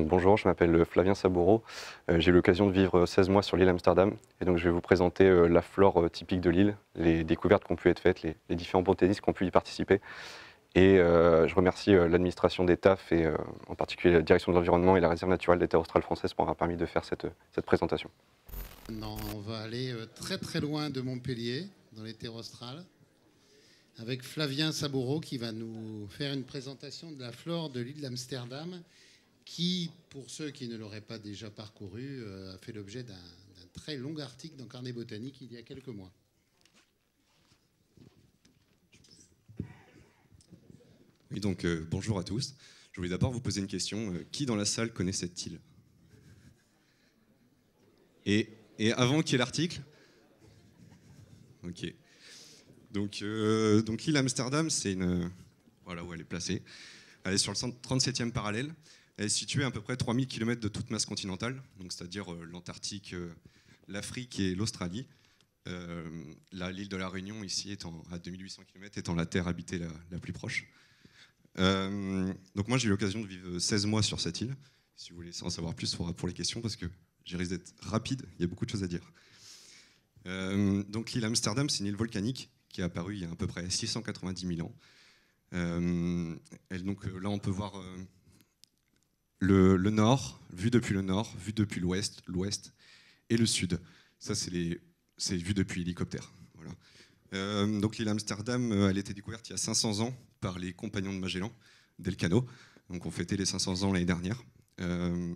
bonjour, je m'appelle euh, Flavien Saboureau. Euh, j'ai eu l'occasion de vivre 16 euh, mois sur l'île Amsterdam. Et donc je vais vous présenter la flore typique de l'île, les découvertes qui ont pu être faites, les, différents botanistes qui ont pu y participer. Et je remercie l'administration des TAF et en particulier la direction de l'environnement et la réserve naturelle des terres australes françaises pour avoir permis de faire cette, présentation. on va aller très très loin de Montpellier, dans les terres australes, avec Flavien Saboureau qui va nous faire une présentation de la flore de l'île d'Amsterdam qui, pour ceux qui ne l'auraient pas déjà parcouru, euh, a fait l'objet d'un très long article dans Carnet Botanique il y a quelques mois. Oui, donc euh, bonjour à tous. Je voulais d'abord vous poser une question. Euh, qui dans la salle connaît cette île et, avant qu'il y l'article Ok. Donc, donc l'île Amsterdam, c'est une. Voilà où elle est placée. Elle est sur le 37e parallèle. Elle est située à, peu près 3000 km de toute masse continentale, c'est-à-dire euh, l'Antarctique, euh, l'Afrique et l'Australie. Euh, l'île de la Réunion, ici, étant à 2800 km, étant la terre habitée la, plus proche. donc moi, j'ai eu l'occasion de vivre 16 mois sur cette île. Si vous voulez en savoir plus pour, pour les questions, parce que j'ai risque d'être rapide, il y a beaucoup de choses à dire. donc l'île Amsterdam, c'est une île volcanique qui est apparue il y a à peu près 690 000 ans. donc, là, on peut voir le, nord, vu depuis le nord, vu depuis l'ouest, l'ouest et le sud. Ça, c'est vu depuis l'hélicoptère. Euh, donc l'île Amsterdam, euh, elle a été découverte il y a 500 ans par les compagnons de Magellan, Delcano. Donc on fêtait les 500 ans l'année dernière. Euh,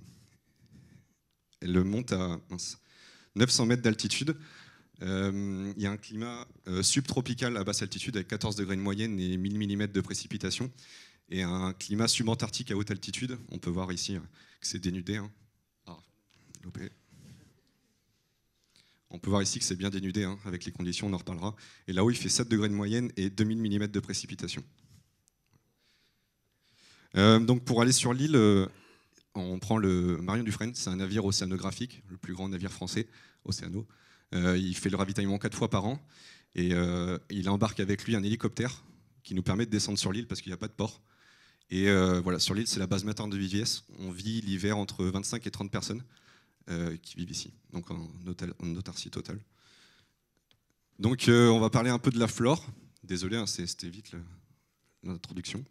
elle monte à 900 mètres d'altitude. Euh, il y a un climat subtropical à basse altitude avec 14 degrés de moyenne et 1000 mm de précipitations et un climat subantarctique à haute altitude. On peut voir ici hein, que c'est dénudé. Hein. Ah, on peut voir ici que c'est bien dénudé, hein, avec les conditions, on en reparlera. Et là-haut, il fait 7 degrés de moyenne et 2000 mm de précipitation. Euh, donc pour aller sur l'île, euh, on prend le Marion Dufresne, c'est un navire océanographique, le plus grand navire français, Océano. Euh, il fait le ravitaillement 4 fois par an et il embarque avec lui un hélicoptère qui nous permet de descendre sur l'île parce qu'il n'y a pas de port. Et euh, voilà, sur l'île, c'est la base maternelle de Viviès. On vit l'hiver entre 25 et 30 personnes euh, qui vivent ici, donc en, hôtel, en autarcie totale. Donc euh, on va parler un peu de la flore. Désolé, hein, c'était vite l'introduction.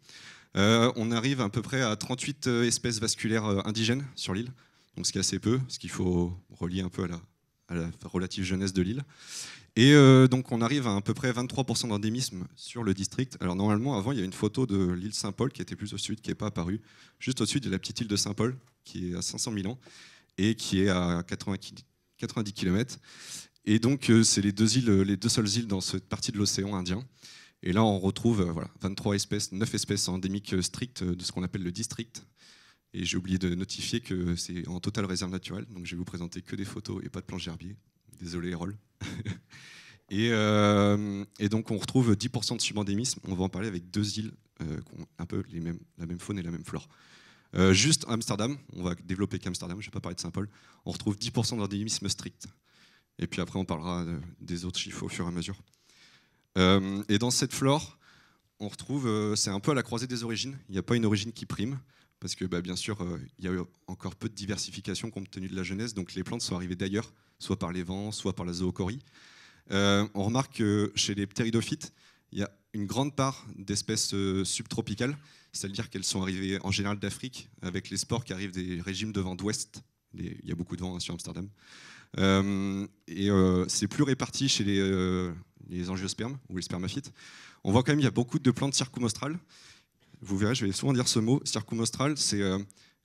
on arrive à peu près à 38 espèces vasculaires indigènes sur l'île, donc ce qui est assez peu, ce qu'il faut relier un peu à la relative jeunesse de l'île. Et euh, donc on arrive à à peu près 23% d'endémisme sur le district. Alors normalement, avant, il y a une photo de l'île Saint-Paul qui était plus au sud, qui n'est pas apparue. Juste au sud, il y a la petite île de Saint-Paul qui est à 500 000 ans et qui est à 90 km. Et donc euh, c'est les deux îles, les deux seules îles dans cette partie de l'océan Indien. Et là, on retrouve 23 euh, espèces, 9 espèces endémiques strictes de ce qu'on appelle le district. Et j'ai oublié de notifier que c'est en totale réserve naturelle, donc je vais vous présenter que des photos et pas de planche gerbier. Désolé, roll. Euh, et, donc on retrouve 10% de subendémisme, on va en parler avec deux îles euh, qui ont un peu la même faune et la même flore. Euh, juste Amsterdam, on va développer qu'Amsterdam, je ne vais pas parler de Saint-Paul, on retrouve 10% d'endémisme strict. Et puis après on parlera des autres chiffres au fur et à mesure. et dans cette flore, on retrouve, c'est un peu à la croisée des origines, il n'y a pas une origine qui prime, parce que bah, bien sûr, il y a eu encore peu de diversification compte tenu de la jeunesse, donc les plantes sont arrivées d'ailleurs, soit par les vents, soit par la zoochorie. Euh, on remarque que chez les ptéridophytes, il y a une grande part d'espèces euh, subtropicales, c'est-à-dire qu'elles sont arrivées en général d'Afrique avec les spores qui arrivent des régimes de vent d'ouest. Il y a beaucoup de vent hein, sur Amsterdam. Euh, et c'est plus réparti chez les, angiospermes ou les spermaphytes. On voit quand même qu'il y a beaucoup de plantes circumostrales. Vous verrez, je vais souvent dire ce mot. Circumostrales, c'est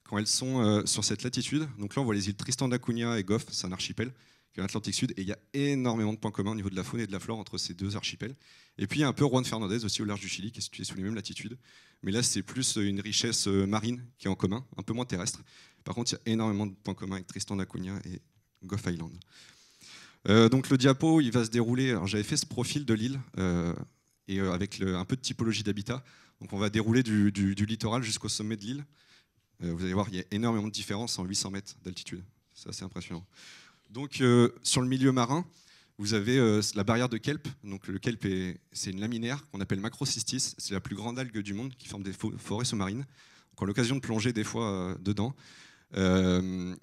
quand elles sont sur cette latitude. Donc là, on voit les îles Tristan d'Acunha et Goff, c'est un archipel l'Atlantique Sud. Et il y a énormément de points communs au niveau de la faune et de la flore entre ces deux archipels. Et puis il y a un peu Juan Fernandez aussi au large du Chili, qui est situé sous les mêmes latitudes. Mais là, c'est plus une richesse euh, marine qui est en commun, un peu moins terrestre. Par contre, il y a énormément de points communs avec Tristan da et Gough Island. Euh, donc le diapo, il va se dérouler. j'avais fait ce profil de l'île euh, et avec un peu de typologie d'habitat. Donc on va dérouler du, du littoral jusqu'au sommet de l'île. vous allez voir, il y a énormément de différences en 800 mètres d'altitude. C'est assez impressionnant. Donc, euh, sur le milieu marin, vous avez euh, la barrière de kelp. Donc, le kelp, c'est une laminaire qu'on appelle macrocystis. C'est la plus grande algue du monde qui forme des forêts sous-marines. On a l'occasion de plonger des fois euh, dedans.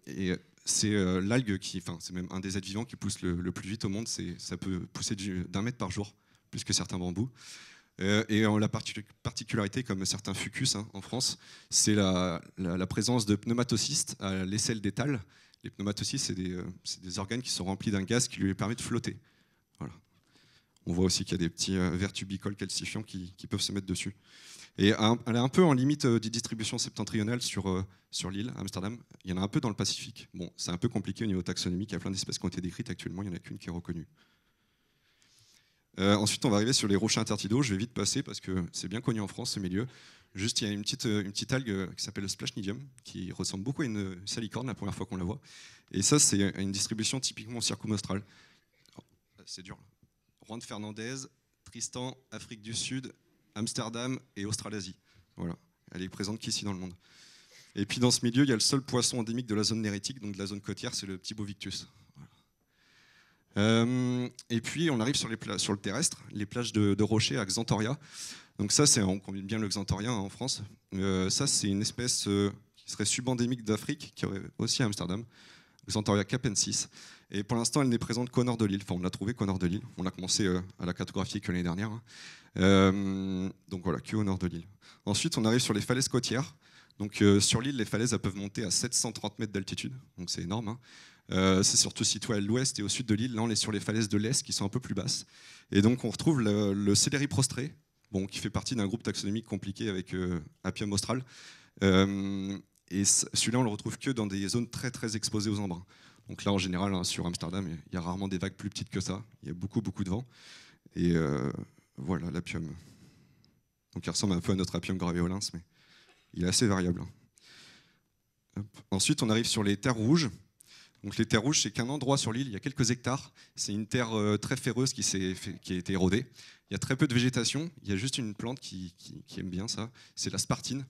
et c'est l'algue qui, enfin, c'est même un des êtres vivants qui pousse le, plus vite au monde. Ça peut pousser d'un mètre par jour, plus que certains bambous. Et la particularité, comme certains fucus hein, en France, c'est la, présence de pneumatocystes à l'aisselle des les aussi, euh, c'est des, organes qui sont remplis d'un gaz qui lui permet de flotter. On voit aussi qu'il y a des petits euh, vertubicoles calcifiants qui, peuvent se mettre dessus. Et elle est un peu en limite euh, des distributions septentrionales sur, sur l'île, Amsterdam. Il y en a un peu dans le Pacifique. Bon, c'est un peu compliqué au niveau taxonomique. Il y a plein d'espèces qui ont été décrites actuellement. Il n'y en a qu'une qui est reconnue. ensuite, on va arriver sur les rochers intertidaux. Je vais vite passer parce que c'est bien connu en France, ce milieu. Juste, il y a une petite, euh, une petite algue euh, qui s'appelle le Splashnidium, qui ressemble beaucoup à euh, une salicorne la première fois qu'on la voit. Et ça, c'est une distribution typiquement circumaustrale. Oh, c'est dur. Juan Fernandez, Tristan, Afrique du Sud, Amsterdam et Australasie. Voilà. Elle est présente qu'ici dans le monde. Et puis dans ce milieu, il y a le seul poisson endémique de la zone nérétique, donc de la zone côtière, c'est le petit Bovictus. et puis on arrive sur, les sur, le terrestre, les plages de, de rochers à Xantoria. Donc ça, c'est, on combine bien le xanthorien hein, en France. Euh, ça, c'est une espèce euh, qui serait subendémique d'Afrique, qui aurait aussi à Amsterdam, Xanthoria capensis. Et pour l'instant, elle n'est présente qu'au nord de l'île. Enfin, on l'a trouvée qu'au nord de l'île. On l'a commencé euh, à la cartographier que l'année dernière. Hein. donc voilà, qu'au nord de l'île. Ensuite, on arrive sur les falaises côtières. Donc sur l'île, les falaises peuvent monter à 730 mètres d'altitude. Donc c'est énorme. Hein. c'est surtout situé à l'ouest et au sud de l'île. Là, on est sur les falaises de l'est qui sont un peu plus basses. Et donc, on retrouve le, le céleri prostré, bon, qui fait partie d'un groupe taxonomique compliqué avec euh, Apium austral. Euh, et celui-là, on le retrouve que dans des zones très très exposées aux embruns. Donc là, en général, hein, sur Amsterdam, il y a rarement des vagues plus petites que ça. Il y a beaucoup, beaucoup de vent. Et euh, voilà, l'apium. Donc il ressemble un peu à notre apium graveolens, mais il est assez variable. Hein. Ensuite, on arrive sur les terres rouges. Donc les terres rouges, c'est qu'un endroit sur l'île, il y a quelques hectares. C'est une terre euh, très ferreuse qui, s'est qui, a été érodée. Il y a très peu de végétation. Il y a juste une plante qui, aime bien ça. C'est la spartine.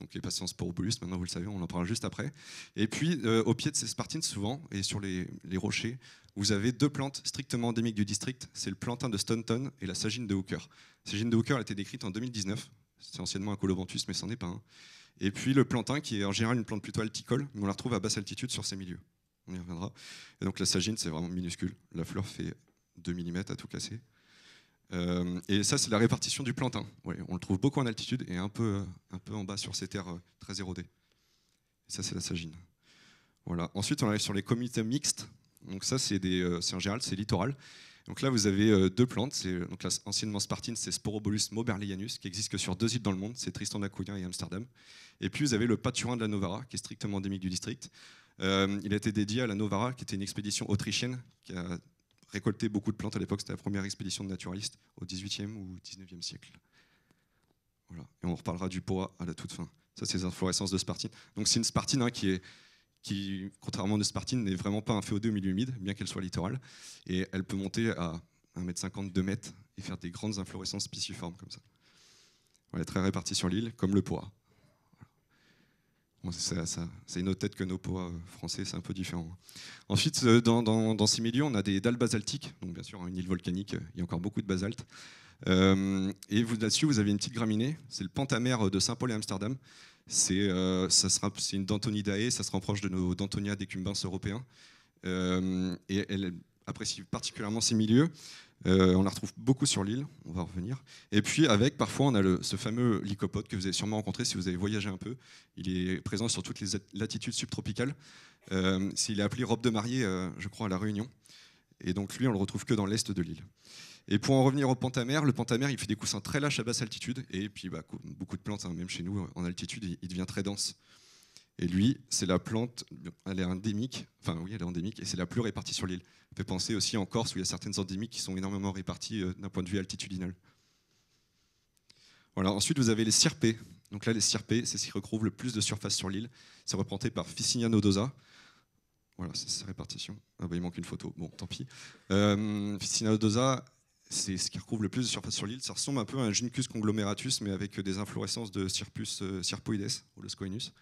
Donc les patients sporobulus, maintenant vous le savez, on en parlera juste après. Et puis euh, au pied de ces spartines, souvent, et sur les, rochers, vous avez deux plantes strictement endémiques du district. C'est le plantain de Stanton et la sagine de Hooker. La sagine de Hooker a été décrite en 2019. C'est anciennement un colobanthus, mais n'en est pas un. Et puis le plantain, qui est en général une plante plutôt alticole, mais on la retrouve à basse altitude sur ces milieux on y reviendra. Et donc la sagine, c'est vraiment minuscule. La fleur fait 2 mm à tout casser. Euh, et ça, c'est la répartition du plantain. on le trouve beaucoup en altitude et un peu, euh, un peu en bas sur ces terres euh, très érodées. Et ça, c'est la sagine. Voilà. Ensuite, on arrive sur les comités mixtes. Donc ça, c'est en général, c'est littoral. Donc là, vous avez deux plantes. donc anciennement spartine, c'est Sporobolus moberlianus, qui existe que sur deux îles dans le monde. C'est Tristan d'Acunha et Amsterdam. Et puis vous avez le paturin de la Novara, qui est strictement endémique du district. Euh, il a été dédié à la Novara, qui était une expédition autrichienne qui a récolté beaucoup de plantes à l'époque. C'était la première expédition de naturalistes au XVIIIe ou XIXe siècle. Et on reparlera du Poa à la toute fin. Ça, c'est les inflorescences de Spartine. Donc, c'est une Spartine hein, qui est qui, contrairement à Spartine, n'est vraiment pas un féodé au milieu humide, bien qu'elle soit littorale. Et elle peut monter à 1m50, 2 m et faire des grandes inflorescences pisciformes comme ça. Elle est très répartie sur l'île, comme le Poa c'est nos autre tête que nos poids euh, français, c'est un peu différent. Ensuite, euh, dans, ces milieux, on a des dalles basaltiques, donc bien sûr hein, une île volcanique, euh, il y a encore beaucoup de basalte. Euh, et là-dessus, vous avez une petite graminée, c'est le pentamère de Saint-Paul et Amsterdam. C'est euh, une Dantonidae, ça se rapproche de nos Dantonia des européens. et elle apprécie particulièrement ces milieux. Euh, on la retrouve beaucoup sur l'île, on va revenir. Et puis avec, parfois, on a le, ce fameux lycopode que vous avez sûrement rencontré si vous avez voyagé un peu. Il est présent sur toutes les latitudes subtropicales. Euh, il est appelé robe de mariée, euh, je crois, à La Réunion. Et donc lui, on ne le retrouve que dans l'est de l'île. Et pour en revenir au pentamère, le pantamère il fait des coussins très lâches à basse altitude. Et puis, bah, beaucoup de plantes, hein, même chez nous, en altitude, il devient très dense. Et lui, c'est la plante, elle est endémique, enfin oui, elle est endémique, et c'est la plus répartie sur l'île. On peut penser aussi en Corse, où il y a certaines endémiques qui sont énormément réparties euh, d'un point de vue altitudinal. Voilà, ensuite, vous avez les sirpés. Donc là, les sirpés, c'est ce qui recouvre le plus de surface sur l'île. C'est représenté par Ficinia nodosa. Voilà, c'est sa répartition. Ah bah, il manque une photo, bon, tant pis. Euh, Ficinia nodosa, c'est ce qui recouvre le plus de surface sur l'île. Ça ressemble un peu à un Juncus conglomeratus, mais avec euh, des inflorescences de Cirpus euh, ou le scoinus.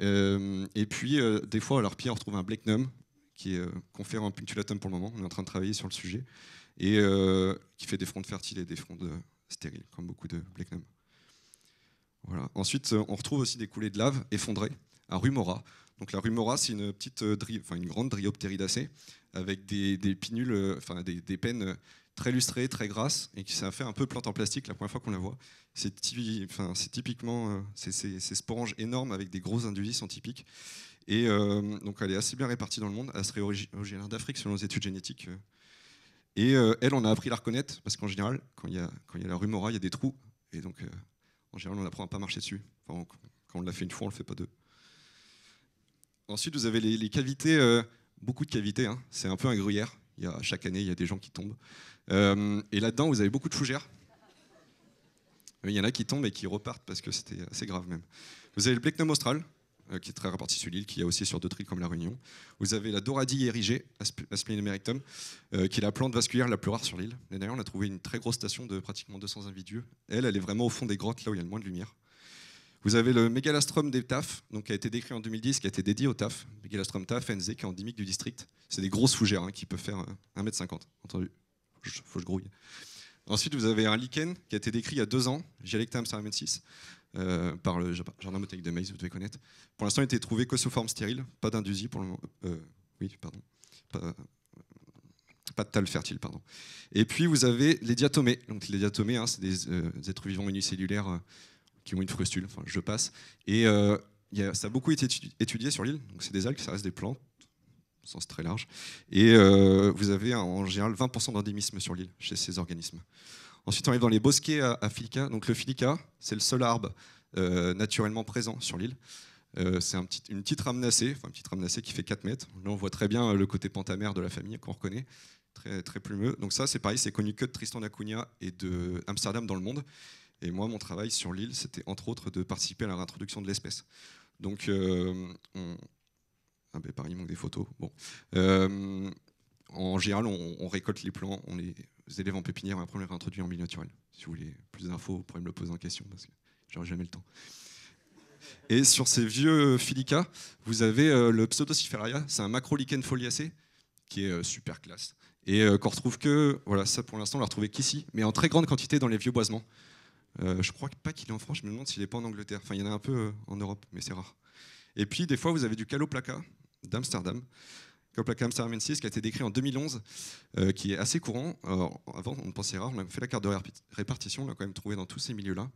Euh, et puis, euh, des fois, alors Pierre on retrouve un blacknum, qui est un euh, punctulatum pour le moment. On est en train de travailler sur le sujet. Et qui fait des frondes fertiles et des frondes stériles, comme beaucoup de blacknum. Voilà. Ensuite, on retrouve aussi des coulées de lave effondrées, à rumora. Donc la rumora, c'est une petite, une grande dryopteridacée avec des, des pinules, enfin des, des, pennes très lustrée, très grasse, et qui s'est fait un peu plante en plastique la première fois qu'on la voit. C'est enfin, typiquement euh, ces sporanges énormes avec des gros induits sont typiques. Et euh, donc elle est assez bien répartie dans le monde. Elle serait originaire d'Afrique selon les études génétiques. Euh. Et elle, on a appris à la reconnaître parce qu'en général, quand il y, a la rumora, il y a des trous. Et donc, en général, on apprend à pas marcher dessus. quand on l'a fait une fois, on le fait pas deux. Ensuite, vous avez les, cavités, beaucoup de cavités. Hein. C'est un peu un gruyère. Il chaque année, il y a des gens qui tombent. Euh, et là-dedans, vous avez beaucoup de fougères. Il y en a qui tombent et qui repartent parce que c'était assez grave même. Vous avez le austral, euh, qui est très réparti sur l'île, qui est aussi sur d'autres îles comme la Réunion. Vous avez la doradie érigée, Asplenium euh, qui est la plante vasculaire la plus rare sur l'île. D'ailleurs, on a trouvé une très grosse station de pratiquement 200 individus. Elle, elle est vraiment au fond des grottes, là où il y a le moins de lumière. Vous avez le megalastrum des TAF, donc, qui a été décrit en 2010, qui a été dédié au TAF, Megalastrum TAF, NZ, qui est endémique du district. C'est des grosses fougères hein, qui peuvent faire 1 m entendu faut que je grouille. Ensuite, vous avez un lichen qui a été décrit il y a deux ans, Gialectam saramensis, euh, par le jardin botanique de Maïs, vous devez connaître. Pour l'instant, il été trouvé que sous forme stérile, pas d'indusie pour le moment. Euh, oui, pardon. Pas, de tal fertile, pardon. Et puis, vous avez les diatomées. Donc, les diatomées, hein, c'est des, euh, êtres vivants unicellulaires euh, qui ont une frustule, enfin, je passe. Et ça a beaucoup été étudié sur l'île, donc c'est des algues, ça reste des plantes sens très large. Et euh, vous avez en général 20% d'endémisme sur l'île chez ces organismes. Ensuite, on arrive dans les bosquets à, Donc le Filica, c'est le seul arbre euh, naturellement présent sur l'île. Euh, c'est une petite ramenacée, enfin, une petite ramenacée qui fait 4 mètres. Là, on voit très bien le côté pantamère de la famille qu'on reconnaît, très, très plumeux. Donc ça, c'est pareil, c'est connu que de Tristan d'Acunha et de Amsterdam dans le monde. Et moi, mon travail sur l'île, c'était entre autres de participer à la réintroduction de l'espèce. Donc, on, il manque des photos. Bon. Euh, en général, on, récolte les plans, on les élève en pépinière, et après on les réintroduit en milieu naturel. Si vous voulez plus d'infos, vous pourrez me le poser en question, parce que j'aurai jamais le temps. Et sur ces vieux euh, Filica, vous avez euh, le Pseudociferaria, c'est un macrolichen foliacé, qui est super classe. Et qu'on retrouve que, voilà, ça pour l'instant, on l'a retrouvé qu'ici, mais en très grande quantité dans les vieux boisements. je crois pas qu'il est en France, je me demande s'il n'est pas en Angleterre. Enfin, il y en a un peu en Europe, mais c'est rare. Et puis, des fois, vous avez du caloplaca, d'Amsterdam, comme la qui a été décrit en 2011, euh, qui est assez courant. Euh, avant, on pensait rare, on a fait la carte de répartition, on l'a quand même trouvé dans tous ces milieux-là.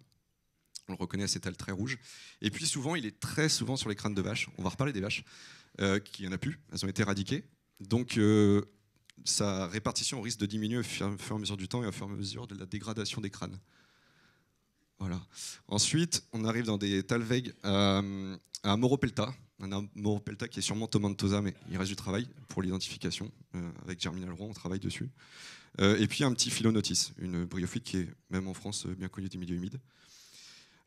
On le reconnaît à cet très rouge. Et puis souvent, il est très souvent sur les crânes de vaches. On va reparler des vaches, euh, qui n'y en a plus, elles ont été éradiquées. Donc sa répartition risque de diminuer au fur, et à mesure du temps et au fur et à mesure de la dégradation des crânes. Voilà. Ensuite, on arrive dans des talvegs à Moropelta, un amour pelta qui est sûrement de Tomantosa, mais il reste du travail pour l'identification. Euh, avec Germinal Roy, on travaille dessus. Euh, et puis un petit Philonotis, une bryophyte qui est même en France euh, bien connue des milieux humides.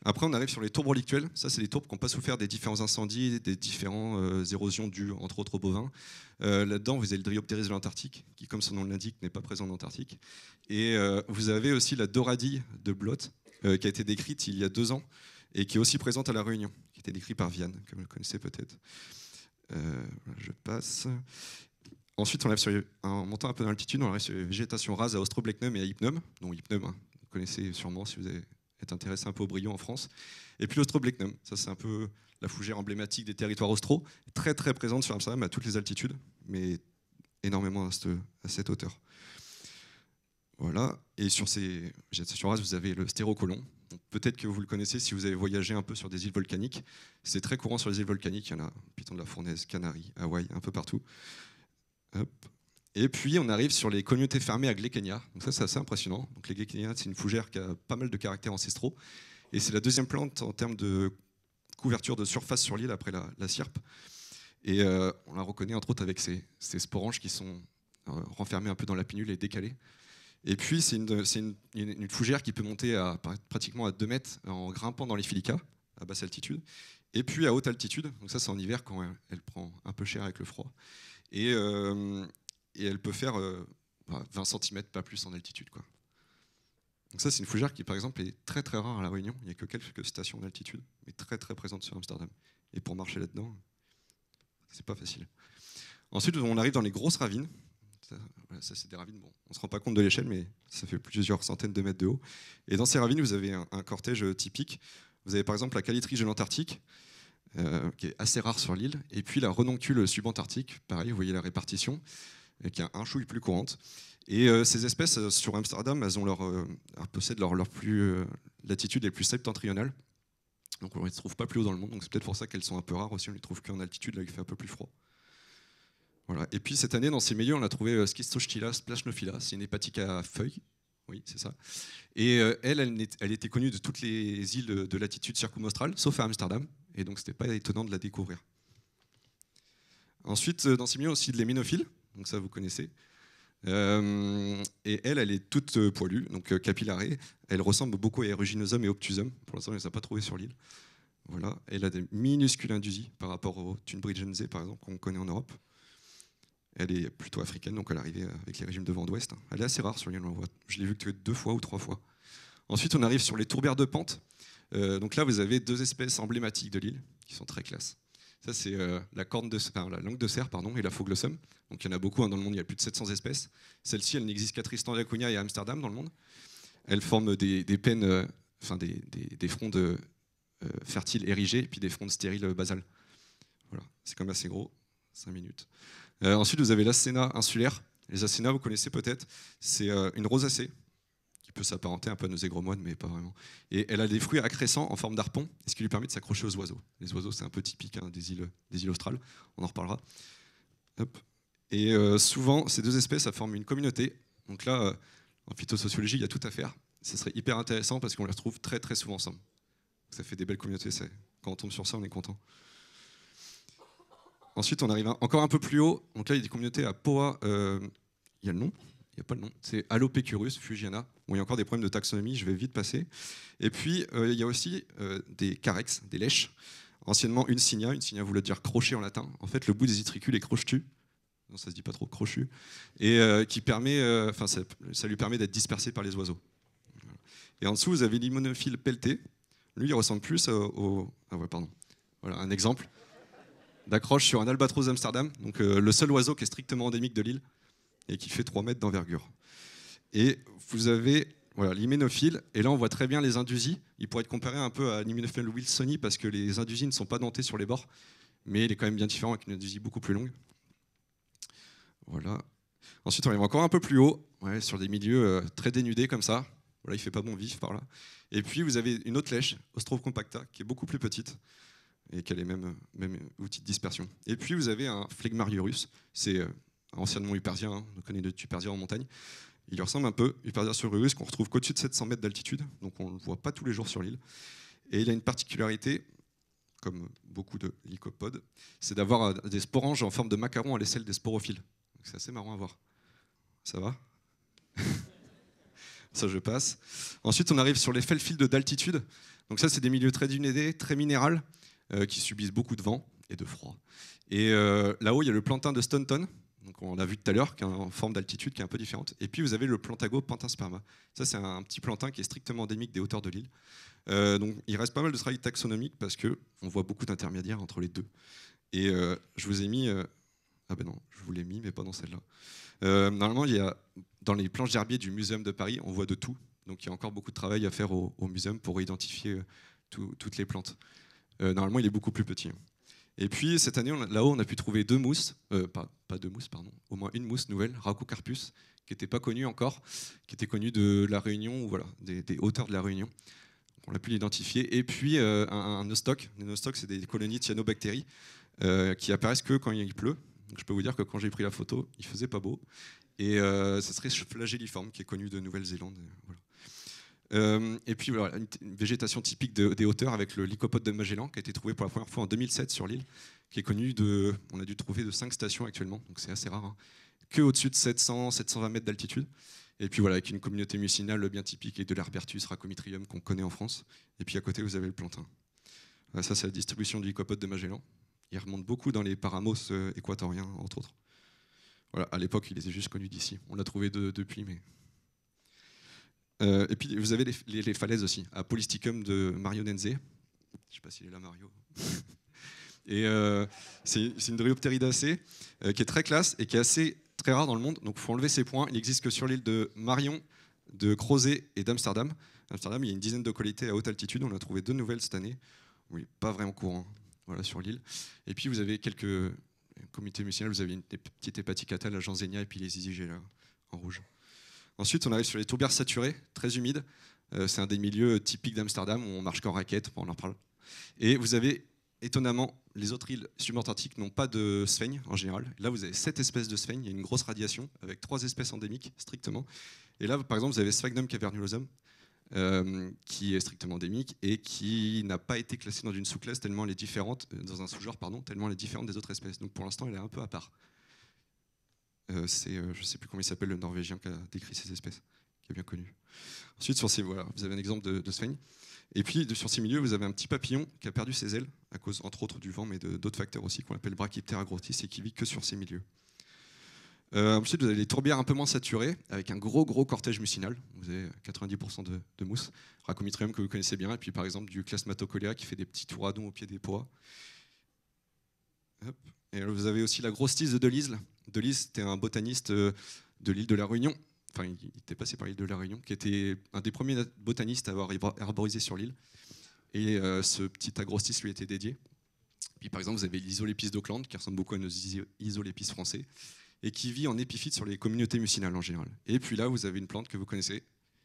Après, on arrive sur les tourbes relictuelles. Ça, c'est des tourbes qui n'ont pas souffert des différents incendies, des différentes érosions dues, entre autres, aux bovins. Là-dedans, vous avez le Dryopteris de l'Antarctique, qui, comme son nom l'indique, n'est pas présent en Antarctique. Et vous avez aussi la Doradie de Blot, qui a été décrite il y a deux ans et qui est aussi présente à La Réunion qui était décrit par Vianne, comme vous connaissez peut-être. Euh, je passe. Ensuite, on sur, en montant un peu dans l'altitude, on arrive sur les végétations rases à ostroblechnum et à Hypnum, Donc Hypnum, hein, vous connaissez sûrement si vous êtes intéressé un peu au brillant en France. Et puis l'Ostroblecnum, ça c'est un peu la fougère emblématique des territoires austro, très très présente sur Amsterdam à toutes les altitudes, mais énormément à cette, hauteur. Voilà, et sur ces végétations rases, vous avez le stérocolon, Peut-être que vous le connaissez si vous avez voyagé un peu sur des îles volcaniques. C'est très courant sur les îles volcaniques. Il y en a Piton de la Fournaise, Canaries, Hawaï, un peu partout. Et puis on arrive sur les communautés fermées à Glekenia. Donc ça c'est assez impressionnant. Donc les Glekenia, c'est une fougère qui a pas mal de caractères ancestraux et c'est la deuxième plante en termes de couverture de surface sur l'île après la, la Et euh, on la reconnaît entre autres avec ces, sporanges qui sont euh, renfermés un peu dans la pinule et décalés. Et puis, c'est une, fougère qui peut monter à, pratiquement à 2 mètres en grimpant dans les filicas à basse altitude. Et puis à haute altitude, donc ça c'est en hiver quand elle, prend un peu cher avec le froid. Et, euh, et elle peut faire 20 euh, bah, cm, pas plus en altitude. Quoi. Donc ça c'est une fougère qui par exemple est très très rare à La Réunion. Il n'y a que quelques stations d'altitude, mais très très présente sur Amsterdam. Et pour marcher là-dedans, c'est pas facile. Ensuite on arrive dans les grosses ravines. Ça, c'est des ravines. Bon, on ne se rend pas compte de l'échelle, mais ça fait plusieurs centaines de mètres de haut. Et dans ces ravines, vous avez un, cortège euh, typique. Vous avez par exemple la calitrige de l'Antarctique, euh, qui est assez rare sur l'île, et puis la renoncule subantarctique, pareil, vous voyez la répartition, euh, qui a un chouille plus courante. Et ces espèces sur Amsterdam, elles, ont leur, elles possèdent leur, plus, latitude est plus septentrionale Donc on ne les trouve pas plus haut dans le monde, donc c'est peut-être pour ça qu'elles sont un peu rares aussi, on ne les trouve qu'en altitude, là il fait un peu plus froid. Et puis cette année, dans ces milieux, on a trouvé euh, Schistochila splachnophila, c'est une hépatique à feuilles. Oui, c'est ça. Et euh, elle, elle, était connue de toutes les îles de latitude circumaustrale, sauf à Amsterdam. Et donc, ce n'était pas étonnant de la découvrir. Ensuite, euh, dans ces milieux aussi de l'héminophile, donc ça vous connaissez. et elle, elle est toute poilue, donc capillarée. Elle ressemble beaucoup à Eruginosum et Obtusum. Pour l'instant, on ne les a pas trouvés sur l'île. Voilà. Elle a des minuscules indusies par rapport au Tunbridgense, par exemple, qu'on connaît en Europe. Elle est plutôt africaine, donc elle arrivait avec les régimes de vent d'ouest. Elle est assez rare sur l'île, voit. Je l'ai vu que deux fois ou trois fois. Ensuite, on arrive sur les tourbières de pente. Euh, donc là, vous avez deux espèces emblématiques de l'île qui sont très classes. Ça, c'est euh, la, corne de, la langue de serre pardon, et la fouglossum. Donc il y en a beaucoup hein, dans le monde, il y a plus de 700 espèces. Celle-ci, elle n'existe qu'à Tristan da Cunha et à Amsterdam dans le monde. Elle forme des, peines, euh, enfin des, des, des frondes fertiles érigées, et puis des frondes stériles basales. Voilà, c'est quand même assez gros, 5 minutes. Euh, ensuite, vous avez l'asséna insulaire. Les acéna, vous connaissez peut-être, c'est euh, une rosacée qui peut s'apparenter un peu à nos aigre-moines, mais pas vraiment. Et elle a des fruits accrescents en forme d'arpon, ce qui lui permet de s'accrocher aux oiseaux. Les oiseaux, c'est un peu typique hein, des, îles, des îles australes, on en reparlera. Et euh, souvent, ces deux espèces, ça une communauté. Donc là, en phytosociologie, il y a tout à faire. Ce serait hyper intéressant parce qu'on les retrouve très très souvent ensemble. Ça fait des belles communautés, quand on tombe sur ça, on est content. Ensuite, on arrive encore un peu plus haut. Donc là, il y a des communautés à Poa. Euh, il y a le nom Il n'y a pas le nom. C'est Allopécurus fugiana. Bon, il y a encore des problèmes de taxonomie, je vais vite passer. Et puis, euh, il y a aussi euh, des carex, des lèches. Anciennement, une signa. Une signa voulait dire crochet en latin. En fait, le bout des étricules est crochetu. Non, ça se dit pas trop, crochu. Et qui permet, enfin, ça, lui permet d'être dispersé par les oiseaux. Et en dessous, vous avez l'immunophile pelleté. Lui, il ressemble plus au. Ah ouais, pardon. Voilà, un exemple d'accroche sur un albatros d'Amsterdam, donc euh, le seul oiseau qui est strictement endémique de l'île et qui fait 3 mètres d'envergure. Et vous avez voilà, l'hyménophile, et là on voit très bien les indusies. Il pourrait être comparé un peu à l'hyménophile wilsoni parce que les indusies ne sont pas dentées sur les bords, mais il est quand même bien différent avec une indusie beaucoup plus longue. Voilà. Ensuite, on arrive encore un peu plus haut, sur des milieux euh, très dénudés comme ça. Voilà, il fait pas bon vif par là. Et puis, vous avez une autre lèche, Compacta, qui est beaucoup plus petite, et qu'elle est même mêmes, de dispersion. Et puis vous avez un Flegmariurus, c'est euh, anciennement Hyperzien, hein, on connaît de superzien en montagne. Il ressemble un peu, sur sururus, qu'on retrouve qu'au-dessus de 700 mètres d'altitude, donc on ne le voit pas tous les jours sur l'île. Et il a une particularité, comme beaucoup de lycopodes, c'est d'avoir euh, des sporanges en forme de macaron à l'aisselle des sporophiles. C'est assez marrant à voir. Ça va Ça, je passe. Ensuite, on arrive sur les de d'altitude. Donc ça, c'est des milieux très idée très minérales, euh, qui subissent beaucoup de vent et de froid. Et euh, là-haut, il y a le plantain de Stunton, donc on l'a vu tout à l'heure, qui est en forme d'altitude qui est un peu différente. Et puis vous avez le plantago sperma Ça, c'est un petit plantain qui est strictement endémique des hauteurs de l'île. Euh, donc il reste pas mal de travail taxonomique parce que on voit beaucoup d'intermédiaires entre les deux. Et je vous ai mis. ah ben non, je vous l'ai mis, mais pas dans celle-là. normalement, il y a, dans les planches d'herbier du Muséum de Paris, on voit de tout. Donc il y a encore beaucoup de travail à faire au, Muséum pour identifier toutes les plantes. Euh, normalement, il est beaucoup plus petit. Et puis cette année, là-haut, on a pu trouver deux mousses, euh, pas, deux mousses, pardon, au moins une mousse nouvelle, Racocarpus, qui n'était pas connue encore, qui était connue de la Réunion, ou voilà, des, auteurs de la Réunion. on a pu l'identifier. Et puis euh, un, un Les nostocs, c'est des colonies de cyanobactéries qui apparaissent que quand il pleut. je peux vous dire que quand j'ai pris la photo, il faisait pas beau. Et ça serait flagelliforme, qui est connu de Nouvelle-Zélande. Voilà. Euh, et puis voilà, une, végétation typique des hauteurs avec le lycopode de Magellan qui a été trouvé pour la première fois en 2007 sur l'île, qui est connu de, on a dû trouver de 5 stations actuellement, donc c'est assez rare, hein, que au-dessus de 700-720 mètres d'altitude. Et puis voilà, avec une communauté mucinale bien typique et de l'herbertus racomitrium qu'on connaît en France. Et puis à côté, vous avez le plantain. Euh, ça, c'est la distribution du lycopode de Magellan. Il remonte beaucoup dans les paramos euh, équatoriens, entre autres. Voilà, à l'époque, il les était juste connu d'ici. On l'a trouvé depuis, mais euh, et puis vous avez les, falaises aussi, à Polysticum de Mario Nenze. Je ne sais pas s'il est là, Mario. et euh, c'est une Dryopteridacée euh, qui est très classe et qui est assez très rare dans le monde. Donc il faut enlever ces points. Il n'existe que sur l'île de Marion, de Crozet et d'Amsterdam. Amsterdam, il y a une dizaine de qualités à haute altitude. On a trouvé deux nouvelles cette année. Oui, pas vraiment courant hein, voilà, sur l'île. Et puis vous avez quelques comités médicinales. Vous avez une petite à la jansénia et puis les Isigella en rouge. Ensuite, on arrive sur les tourbières saturées, très humides. Euh, c'est un des milieux typiques d'Amsterdam où on marche qu'en raquette, on en parle. Et vous avez étonnamment, les autres îles subantarctiques n'ont pas de sphaigne en général. Là, vous avez sept espèces de sphaigne, il y a une grosse radiation avec trois espèces endémiques strictement. Et là, par exemple, vous avez Sphagnum cavernulosum, euh, qui est strictement endémique et qui n'a pas été classée dans une sous-classe tellement elle est euh, dans un sous-genre pardon, tellement elle est différente des autres espèces. Donc pour l'instant, elle est un peu à part. Euh, c'est, euh, je ne sais plus comment il s'appelle, le Norvégien qui a décrit ces espèces, qui est bien connu. Ensuite, sur ces, voilà, vous avez un exemple de, de Et puis, sur ces milieux, vous avez un petit papillon qui a perdu ses ailes, à cause, entre autres, du vent, mais d'autres facteurs aussi, qu'on appelle Brachyptera grotis, et qui vit que sur ces milieux. Euh, ensuite, vous avez les tourbières un peu moins saturées, avec un gros, gros cortège mucinal. Vous avez 90% de, mousse. Racomitrium, que vous connaissez bien, et puis, par exemple, du Clasmatocolia, qui fait des petits touradons au pied des pois. Et vous avez aussi la grosse tisse de Delisle, Delise était un botaniste euh, de l'île de la Réunion, enfin il était passé par l'île de la Réunion, qui était un des premiers botanistes à avoir herborisé sur l'île. Et euh, ce petit agrostis lui était dédié. Puis par exemple, vous avez l'isolépis d'Auckland, qui ressemble beaucoup à nos isolépis français, et qui vit en épiphyte sur les communautés mucinales en général. Et puis là, vous avez une plante que vous connaissez.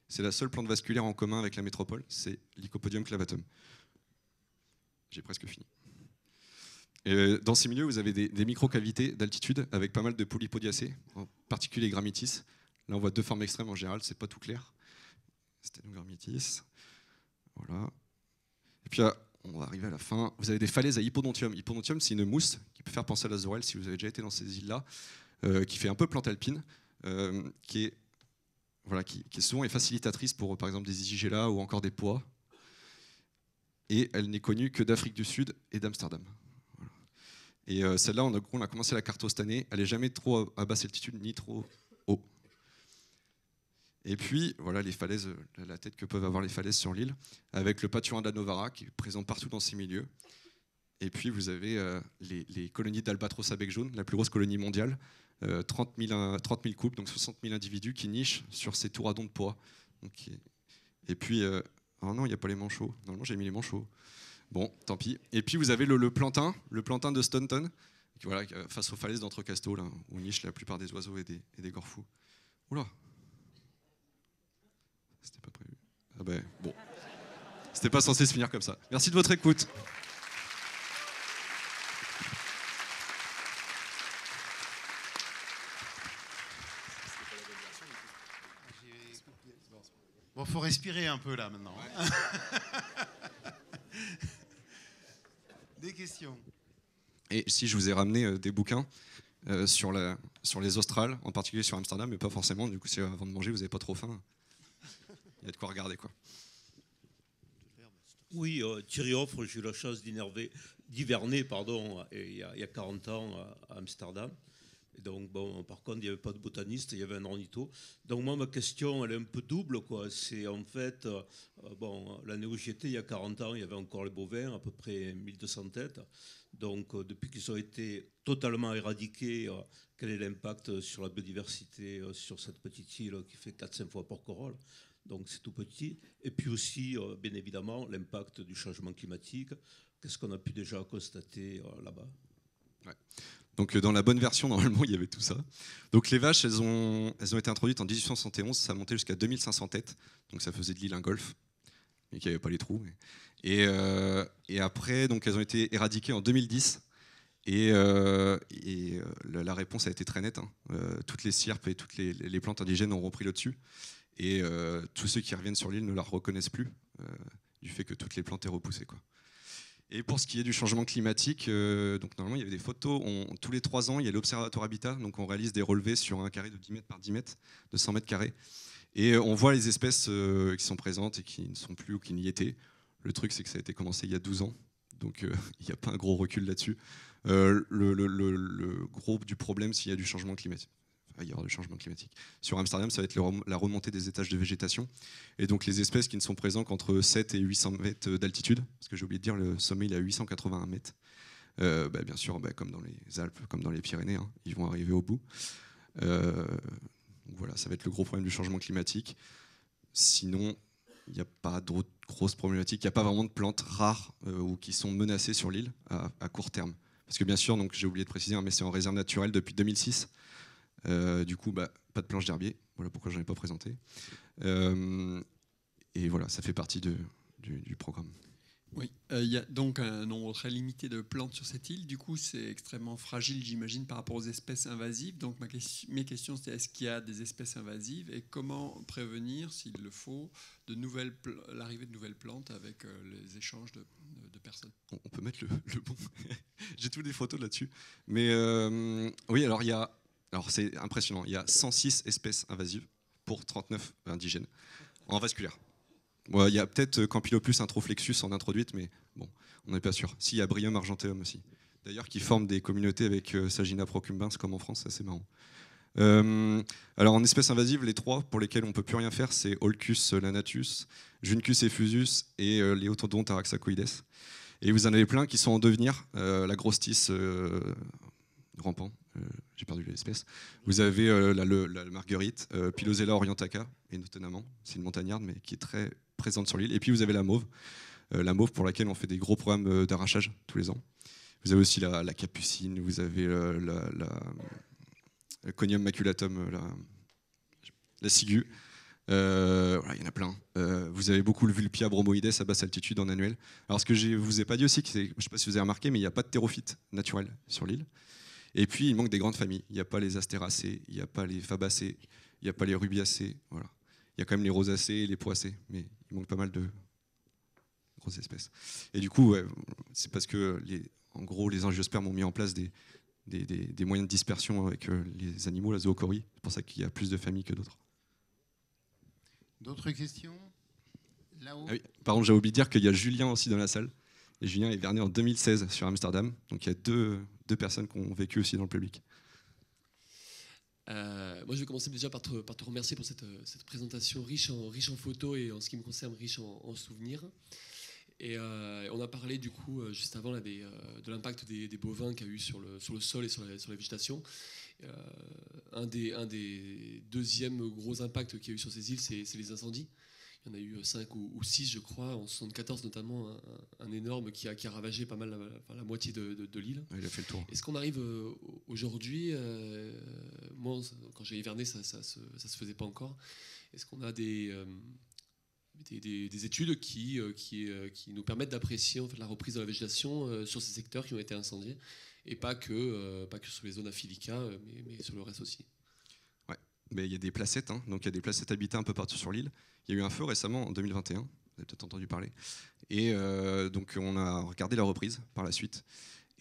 C'est la seule plante vasculaire en commun avec la métropole, c'est l'Icopodium clavatum. J'ai presque fini. Euh, dans ces milieux, vous avez des, des micro-cavités d'altitude avec pas mal de polypodiacées, en particulier gramitis. Là, on voit deux formes extrêmes en général, c'est pas tout clair. Gramitis, Voilà. Et puis, euh, on va arriver à la fin. Vous avez des falaises à hypodontium. Hypodontium, c'est une mousse qui peut faire penser à la Zorel si vous avez déjà été dans ces îles-là, euh, qui fait un peu plante alpine, qui, est, voilà, qui, souvent est facilitatrice pour, par exemple, des igigelas ou encore des pois. Et elle n'est connue que d'Afrique du Sud et d'Amsterdam. Et euh, celle-là, on a, on a commencé la carto cette année. Elle n'est jamais trop à, basse altitude ni trop haut. Et puis, voilà les falaises, euh, la tête que peuvent avoir les falaises sur l'île, avec le pâturin de la Novara qui est présent partout dans ces milieux. Et puis, vous avez euh, les, colonies d'albatros à bec jaune, la plus grosse colonie mondiale. 30, 000, couples, donc 60 000 individus qui nichent sur ces touradons de poids. et puis, oh non, il n'y a pas les manchots. Normalement, j'ai mis les manchots. Bon, tant pis. Et puis vous avez le, plantain, le plantain de Stunton, qui, voilà, euh, face aux falaises d'Entrecasteaux, là, où nichent la plupart des oiseaux et des, des gorfous. Oula C'était pas prévu. Ah ben, bon. C'était pas censé se finir comme ça. Merci de votre écoute. Bon, faut respirer un peu là maintenant. Et si je vous ai ramené euh, des bouquins euh, sur, la, sur les Australes, en particulier sur Amsterdam, mais pas forcément, du coup, si euh, avant de manger, vous n'avez pas trop faim, il y a de quoi regarder. quoi. Oui, Thierry Offre, j'ai eu la chance d'hiverner pardon, il, y a, 40 ans à Amsterdam donc, bon, par contre, il n'y avait pas de botaniste, il y avait un ornitho. Donc, moi, ma question, elle est un peu double, quoi. C'est en fait, euh, euh, bon, l'année où j'étais, il y a 40 ans, il y avait encore les bovins, à peu près 1200 têtes. Donc, euh, depuis qu'ils ont été totalement éradiqués, quel est l'impact sur la biodiversité sur cette petite île qui fait 4-5 fois Porquerolles donc c'est tout petit. Et puis aussi, bien évidemment, l'impact du changement climatique. Qu'est-ce qu'on a pu déjà constater là-bas donc euh, dans la bonne version, normalement, il y avait tout ça. Donc les vaches, elles ont, elles ont été introduites en 1871, ça montait jusqu'à 2500 têtes, donc ça faisait de l'île un golf, mais qu'il n'y avait pas les trous. Euh, et, après, donc elles ont été éradiquées en 2010, et, euh, la, réponse a été très nette. Hein. toutes les cierpes et toutes les, plantes indigènes ont repris le dessus, et tous ceux qui reviennent sur l'île ne la reconnaissent plus, du fait que toutes les plantes aient repoussé. Quoi. Et pour ce qui est du changement climatique, euh, donc normalement il y avait des photos. tous les trois ans, il y a l'Observatoire Habitat, donc on réalise des relevés sur un carré de 10 mètres par 10 mètres, de 100 mètres carrés. Et euh, on voit les espèces euh, qui sont présentes et qui ne sont plus ou qui n'y étaient. Le truc, c'est que ça a été commencé il y a 12 ans, donc il n'y a pas un gros recul là-dessus. Le, le, gros du problème, s'il y a du changement climatique. Ah, il y avoir du changement climatique. Sur Amsterdam, ça va être la remontée des étages de végétation. Et donc les espèces qui ne sont présentes qu'entre 7 et 800 mètres d'altitude, parce que j'ai oublié de dire, le sommet il est à 881 mètres. Euh, bah, bien sûr, bah, comme dans les Alpes, comme dans les Pyrénées, hein, ils vont arriver au bout. Euh, voilà, ça va être le gros problème du changement climatique. Sinon, il n'y a pas d'autres grosses problématiques. Il n'y a pas vraiment de plantes rares euh, ou qui sont menacées sur l'île à, court terme. Parce que bien sûr, j'ai oublié de préciser, hein, mais c'est en réserve naturelle depuis 2006. Euh, du coup, bah, pas de planche d'herbier. Voilà pourquoi je n'en ai pas présenté. Euh, et voilà, ça fait partie du, programme. Oui, euh, il y a donc un nombre très limité de plantes sur cette île. Du coup, c'est extrêmement fragile, j'imagine, par rapport aux espèces invasives. Donc, ma mes questions, c'est est-ce qu'il y a des espèces invasives et comment prévenir, s'il le faut, l'arrivée de nouvelles plantes avec les échanges de, personnes on, peut mettre le, bon. J'ai toutes les photos là-dessus. Mais oui, alors il y a alors c'est impressionnant, il y a 106 espèces invasives pour 39 indigènes en vasculaire. il y a peut-être euh, Campylopus introflexus en introduite, mais bon, on n'est pas sûr. Si, il y a Brium argentéum aussi. D'ailleurs, qui forment des communautés avec euh, Sagina procumbens, comme en France, c'est marrant. Euh, alors en espèces invasives, les trois pour lesquelles on ne peut plus rien faire, c'est Holcus lanatus, Juncus effusus et euh, Léotodon Et vous en avez plein qui sont en devenir, la grossisse rampant, euh, j'ai perdu l'espèce. Vous avez euh, la, la, marguerite, euh, Pilosella orientaca, et notamment, c'est une montagnarde, mais qui est très présente sur l'île. Et puis vous avez la mauve, la mauve pour laquelle on fait des gros programmes d'arrachage tous les ans. Vous avez aussi la, capucine, vous avez la, conium maculatum, la, la ciguë. il y en a plein. vous avez beaucoup le Vulpia bromoides à basse altitude en annuel. Alors ce que je vous ai pas dit aussi, je ne sais pas si vous avez remarqué, mais il n'y a pas de térophyte naturel sur l'île. Et puis, il manque des grandes familles. Il n'y a pas les astéracées, il n'y a pas les fabacées, il n'y a pas les rubiacées. Voilà. Il y a quand même les rosacées et les poissées, mais il manque pas mal de grosses espèces. Et du coup, c'est parce que, les, en gros, les angiospermes ont mis en place des, des, moyens de dispersion avec euh, les animaux, la zoocorie. C'est pour ça qu'il y a plus de familles que d'autres. D'autres questions Par contre, j'ai oublié de dire qu'il y a Julien aussi dans la salle et Julien Hivernet en 2016 sur Amsterdam. Donc il y a deux, personnes qui ont vécu aussi dans le public. Euh, moi, je vais commencer déjà par te, remercier pour cette, présentation riche en, photos et en ce qui me concerne, riche en, souvenirs. Et euh, on a parlé du coup euh, juste avant là, de l'impact des, bovins qu'il y a eu sur le, sol et sur la, végétation. un, des, un des deuxièmes gros impacts qu'il y a eu sur ces îles, c'est les incendies. Il y en a eu 5 ou 6, je crois, en 1974 notamment, un, énorme qui a, ravagé pas mal la, moitié de, l'île. il a fait le tour. Est-ce qu'on arrive euh, aujourd'hui, euh, moi quand j'ai hiverné, ça ne ça, se, faisait pas encore, est-ce qu'on a des, euh, des, études qui, qui, qui nous permettent d'apprécier la reprise de la végétation sur ces secteurs qui ont été incendiés et pas que, pas que sur les zones à mais, mais sur le reste aussi mais il y a des placettes, hein. donc il y a des placettes habitées un peu partout sur l'île. Il y a eu un feu récemment, en 2021, vous avez peut-être entendu parler. Et euh, donc on a regardé la reprise par la suite.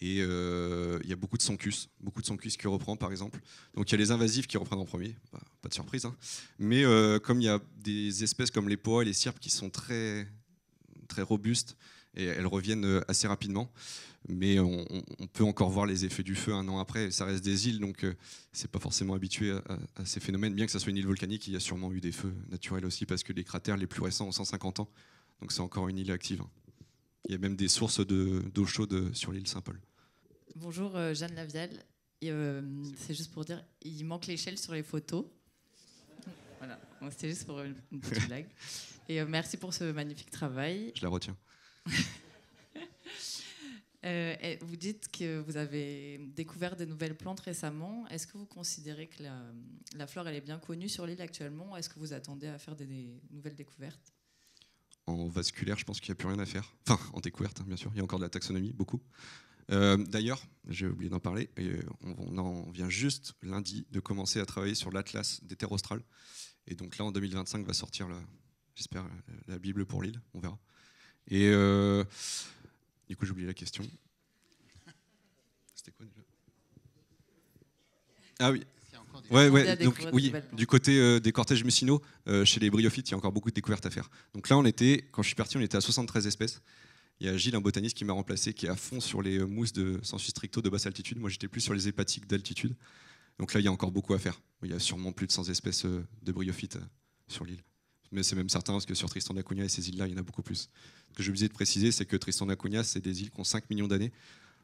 Et euh, il y a beaucoup de sancus, beaucoup de sancus qui reprend par exemple. Donc il y a les invasifs qui reprennent en premier, bah, pas de surprise. Hein. Mais euh, comme il y a des espèces comme les pois et les cirpes qui sont très, très robustes, et elles reviennent euh, assez rapidement. Mais on, peut encore voir les effets du feu un an après. Ça reste des îles, donc euh, c'est pas forcément habitué à, ces phénomènes. Bien que ça soit une île volcanique, il y a sûrement eu des feux naturels aussi, parce que les cratères les plus récents ont 150 ans. Donc c'est encore une île active. Hein. Il y a même des sources d'eau chaude sur l'île Saint-Paul. Bonjour euh, Jeanne Lavielle. c'est juste pour dire, il manque l'échelle sur les photos. Voilà, c'était juste pour une petite blague. Et merci pour ce magnifique travail. Je la retiens. Euh, vous dites que vous avez découvert des nouvelles plantes récemment. Est-ce que vous considérez que la, flore elle est bien connue sur l'île actuellement Est-ce que vous attendez à faire des, nouvelles découvertes En vasculaire, je pense qu'il n'y a plus rien à faire. Enfin, en découverte, hein, bien sûr. Il y a encore de la taxonomie, beaucoup. Euh, d'ailleurs, j'ai oublié d'en parler, et on, vient juste lundi de commencer à travailler sur l'atlas des terres australes. Et donc là, en 2025, va sortir, j'espère, la Bible pour l'île, on verra. Et euh, du coup, j'ai oublié la question. C'était quoi déjà Ah oui. Ouais, ouais, donc, oui, du côté euh, des cortèges mucinaux, euh, chez les bryophytes, il y a encore beaucoup de découvertes à faire. Donc là, on était, quand je suis parti, on était à 73 espèces. Il y a Gilles, un botaniste, qui m'a remplacé, qui est à fond sur les mousses de sensu stricto de basse altitude. Moi, j'étais plus sur les hépatiques d'altitude. Donc là, il y a encore beaucoup à faire. Il y a sûrement plus de 100 espèces de bryophytes sur l'île mais c'est même certain parce que sur Tristan d'Acunha et ces îles-là, il y en a beaucoup plus. Ce que j'ai oublié de préciser, c'est que Tristan d'Acunha, c'est des îles qui ont 5 millions d'années,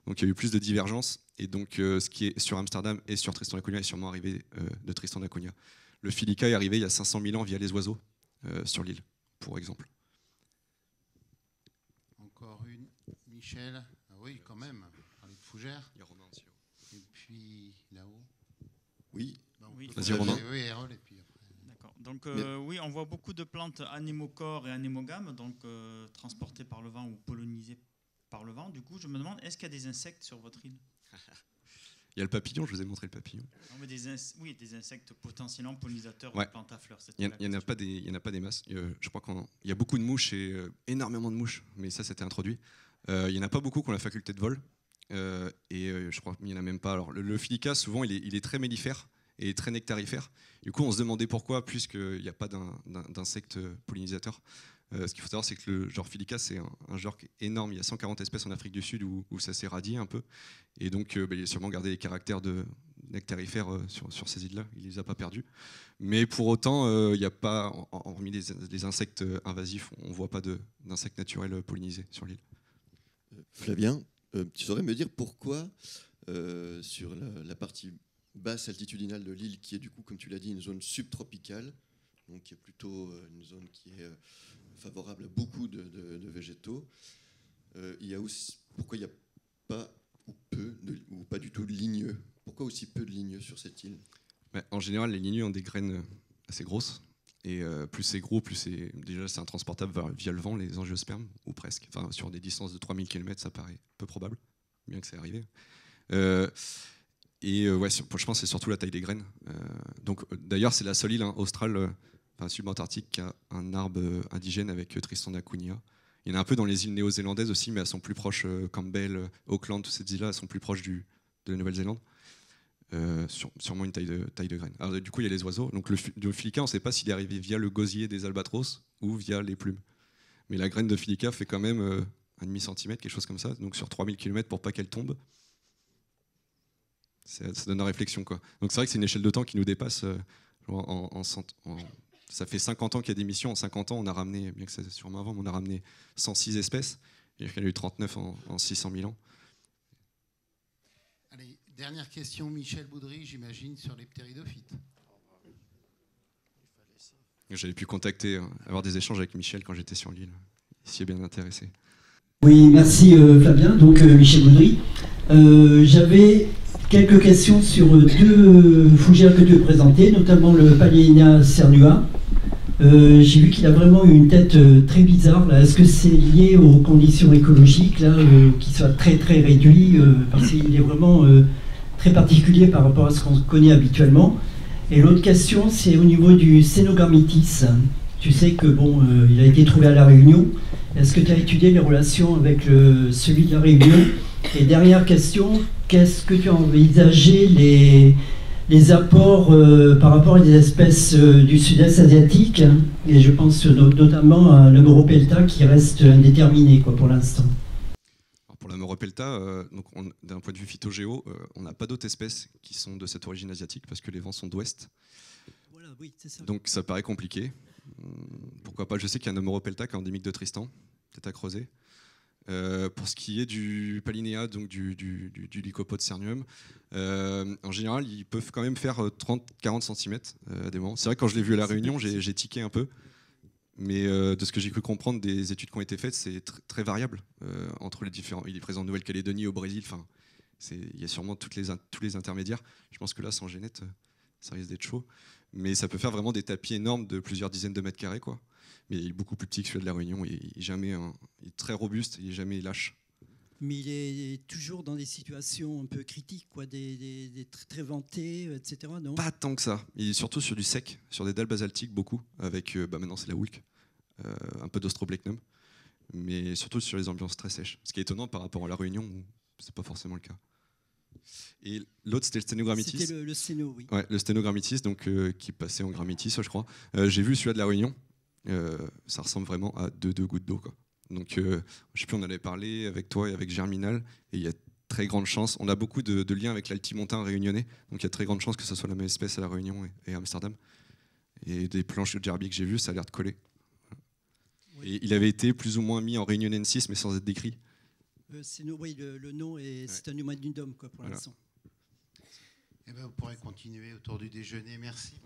donc il y a eu plus de divergences, et donc euh, ce qui est sur Amsterdam et sur Tristan d'Acunha est sûrement arrivé euh, de Tristan d'Acunha. Le Filica est arrivé il y a 500 000 ans via les oiseaux euh, sur l'île, pour exemple. Encore une, Michel. Ah oui, quand même, parler de fougère. Hein. Et puis là-haut. Oui. Bah, Vas-y, Romain. Oui, donc euh, oui, on voit beaucoup de plantes anémocorps et anémogames, donc euh, transportées par le vent ou pollinisées par le vent. Du coup, je me demande, est-ce qu'il y a des insectes sur votre île Il y a le papillon, je vous ai montré le papillon. oui, des insectes potentiellement pollinisateurs ou plantes à fleurs. Il n'y en, a pas des masses. je crois qu'il y a beaucoup de mouches et euh, énormément de mouches, mais ça c'était introduit. il n'y en a pas beaucoup qui ont la faculté de vol. et je crois qu'il n'y en a même pas. Alors, le, filica, souvent, il est, il est très mellifère et très nectarifère. Du coup, on se demandait pourquoi, puisqu'il n'y a pas d'insectes pollinisateurs. Euh, ce qu'il faut savoir, c'est que le genre philica, c'est un, genre énorme. Il y a 140 espèces en Afrique du Sud où, ça s'est radié un peu. Et donc, euh, bah, il a sûrement gardé les caractères de nectarifères euh, sur, ces îles-là. Il ne les a pas perdus. Mais pour autant, il n'y a pas, hormis les, insectes invasifs, on ne voit pas d'insectes naturels pollinisés sur l'île. Flavien, tu saurais me dire pourquoi, sur la partie basse altitudinale de l'île, qui est du coup, comme tu l'as dit, une zone subtropicale, donc qui est plutôt euh, une zone qui est euh, favorable à beaucoup de, végétaux. Euh, il y a aussi, pourquoi il n'y a pas ou peu ou pas du tout de ligneux Pourquoi aussi peu de ligneux sur cette île bah, En général, les ligneux ont des graines assez grosses. Et plus c'est gros, plus c'est. Déjà, c'est intransportable via le vent, les angiospermes, ou presque. Enfin, sur des distances de 3000 km, ça paraît peu probable, bien que c'est arrivé. Euh, et euh, ouais, je pense que c'est surtout la taille des graines. Euh, donc euh, d'ailleurs, c'est la seule île hein, australe, enfin subantarctique, qui a un arbre indigène avec Tristan d'Acunha. Il y en a un peu dans les îles néo-zélandaises aussi, mais elles sont plus proches, Campbell, Auckland, toutes ces îles-là, elles sont plus proches du, de la Nouvelle-Zélande. sûrement une taille de, taille de graines. Alors, du coup, il y a les oiseaux. Donc, le, filica, on ne sait pas s'il est arrivé via le gosier des albatros ou via les plumes. Mais la graine de filica fait quand même un demi-centimètre, quelque chose comme ça, donc sur 3000 km pour pas qu'elle tombe ça donne la réflexion. Quoi. Donc c'est vrai que c'est une échelle de temps qui nous dépasse. Euh, en, ça fait 50 ans qu'il y a des missions. En 50 ans, on a ramené, bien que ça sûrement avant, on a ramené 106 espèces. Il y en a eu 39 en, 600 000 ans. dernière question, Michel Boudry, j'imagine, sur les ptéridophytes. J'avais pu contacter, euh, avoir des échanges avec Michel quand j'étais sur l'île. Il s'y est bien intéressé. Oui, merci euh, Fabien. Donc Michel Boudry. Euh, j'avais quelques questions sur deux fougères que tu as présentées, notamment le paléina cernua. Euh, j'ai vu qu'il a vraiment une tête euh, très bizarre. Est-ce que c'est lié aux conditions écologiques, qui soient très très réduites, parce qu'il est vraiment très particulier par rapport à ce qu'on connaît habituellement. Et l'autre question, c'est au niveau du Cénogarmitis. Tu sais que bon, il a été trouvé à la Réunion. Est-ce que tu as étudié les relations avec celui de la Réunion et dernière question, qu'est-ce que tu as envisagé les, apports euh, par rapport à des espèces euh, du sud-est asiatique hein, Et je pense notamment à l'Homoropelta qui reste indéterminé quoi, pour l'instant. Pour l'Homoropelta, euh, d'un point de vue phytogéo, on n'a pas d'autres espèces qui sont de cette origine asiatique parce que les vents sont d'ouest. Donc ça paraît compliqué. Hum, pourquoi pas Je sais qu'il y a un Moropelta qui est endémique de Tristan, peut-être à creuser. Euh, pour ce qui est du Palinéa, donc du, du, cernium, euh, en général, ils peuvent quand même faire 30-40 cm à des moments. C'est vrai que quand je l'ai vu à La Réunion, j'ai tiqué un peu. Mais euh, de ce que j'ai cru comprendre des études qui ont été faites, c'est très variable entre les différents. Il est présent en Nouvelle-Calédonie, au Brésil. Enfin, il y a sûrement tous les intermédiaires. Je pense que là, sans génète, ça risque d'être chaud. Mais ça peut faire vraiment des tapis énormes de plusieurs dizaines de mètres carrés, quoi mais il est beaucoup plus petit que celui de la Réunion. il est jamais, est très robuste, il est jamais lâche. Mais il est toujours dans des situations un peu critiques, quoi, des, très, très etc. Euh, non pas tant que ça. Il est surtout sur du sec, sur des dalles basaltiques beaucoup, avec euh, bah maintenant c'est la Wulk, euh, un peu d'ostroblechnum. mais surtout sur les ambiances très sèches. Ce qui est étonnant par rapport à la Réunion, où c'est pas forcément le cas. Et l'autre, c'était le sténogrammitis. C'était le, le, le sténogrammitis, donc, qui passait en grammitis, je crois. J'ai vu celui de la Réunion, euh, ça ressemble vraiment à deux, deux gouttes d'eau. Donc, je euh, je sais plus, on allait parler avec toi et avec Germinal, et il y a très grande chance, on a beaucoup de, liens avec l'Altimontin réunionnais, donc il y a très grande chance que ce soit la même espèce à La Réunion et, à Amsterdam. Et des planches de Derby que j'ai vues, ça a l'air de coller. Et il avait été plus ou moins mis en réunionensis mais sans être décrit. Euh, c'est nous, oui, le, nom, est, c'est un quoi, pour l'instant. Eh ben, vous pourrez continuer autour du déjeuner, merci.